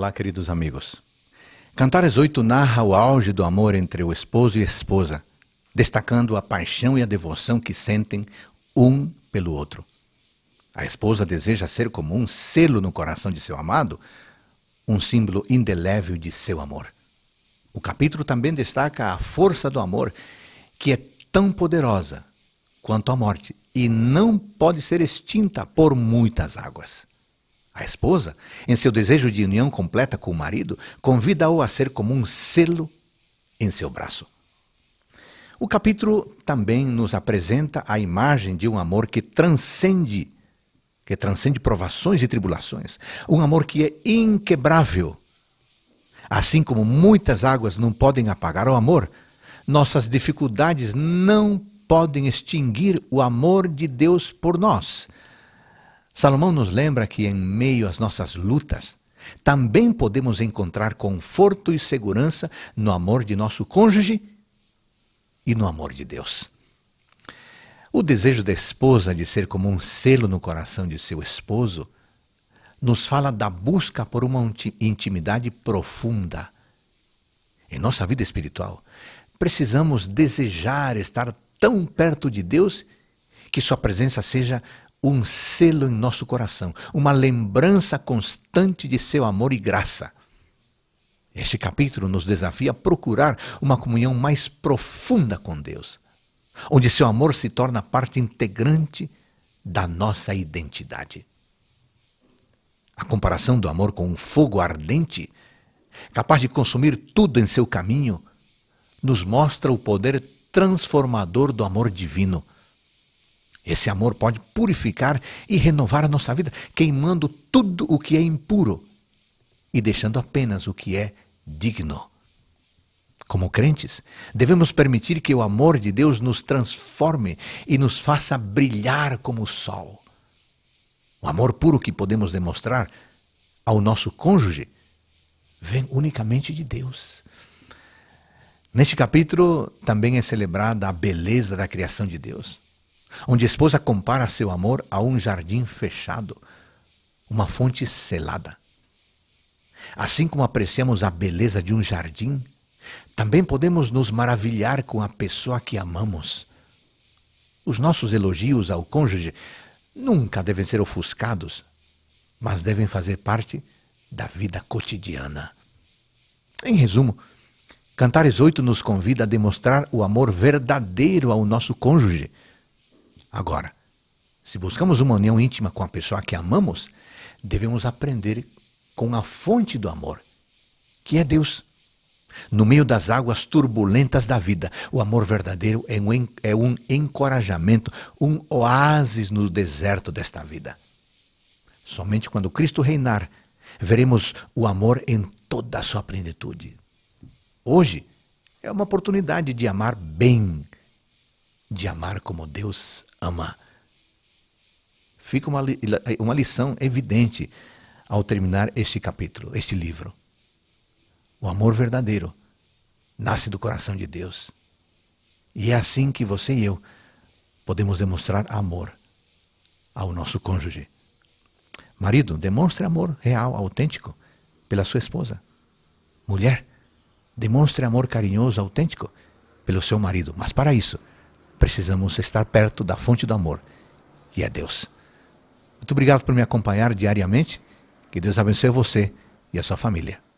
Olá, queridos amigos. Cantares 8 narra o auge do amor entre o esposo e a esposa, destacando a paixão e a devoção que sentem um pelo outro. A esposa deseja ser como um selo no coração de seu amado, um símbolo indelével de seu amor. O capítulo também destaca a força do amor, que é tão poderosa quanto a morte e não pode ser extinta por muitas águas. A esposa, em seu desejo de união completa com o marido, convida-o a ser como um selo em seu braço. O capítulo também nos apresenta a imagem de um amor que transcende, que transcende provações e tribulações, um amor que é inquebrável. Assim como muitas águas não podem apagar o amor, nossas dificuldades não podem extinguir o amor de Deus por nós. Salomão nos lembra que, em meio às nossas lutas, também podemos encontrar conforto e segurança no amor de nosso cônjuge e no amor de Deus. O desejo da esposa de ser como um selo no coração de seu esposo nos fala da busca por uma intimidade profunda. Em nossa vida espiritual, precisamos desejar estar tão perto de Deus que sua presença seja um selo em nosso coração, uma lembrança constante de seu amor e graça. Este capítulo nos desafia a procurar uma comunhão mais profunda com Deus, onde seu amor se torna parte integrante da nossa identidade. A comparação do amor com um fogo ardente, capaz de consumir tudo em seu caminho, nos mostra o poder transformador do amor divino esse amor pode purificar e renovar a nossa vida, queimando tudo o que é impuro e deixando apenas o que é digno. Como crentes, devemos permitir que o amor de Deus nos transforme e nos faça brilhar como o sol. O amor puro que podemos demonstrar ao nosso cônjuge vem unicamente de Deus. Neste capítulo também é celebrada a beleza da criação de Deus onde a esposa compara seu amor a um jardim fechado, uma fonte selada. Assim como apreciamos a beleza de um jardim, também podemos nos maravilhar com a pessoa que amamos. Os nossos elogios ao cônjuge nunca devem ser ofuscados, mas devem fazer parte da vida cotidiana. Em resumo, Cantares 8 nos convida a demonstrar o amor verdadeiro ao nosso cônjuge Agora, se buscamos uma união íntima com a pessoa que amamos, devemos aprender com a fonte do amor, que é Deus. No meio das águas turbulentas da vida, o amor verdadeiro é um, é um encorajamento, um oásis no deserto desta vida. Somente quando Cristo reinar, veremos o amor em toda a sua plenitude. Hoje é uma oportunidade de amar bem, de amar como Deus amar. Fica uma, li é, uma lição evidente ao terminar este capítulo, este livro. O amor verdadeiro nasce do coração de Deus. E é assim que você e eu podemos demonstrar amor ao nosso cônjuge. Marido, demonstre amor real, autêntico, pela sua esposa. Mulher, demonstre amor carinhoso, autêntico, pelo seu marido. Mas para isso, precisamos estar perto da fonte do amor, que é Deus. Muito obrigado por me acompanhar diariamente. Que Deus abençoe você e a sua família.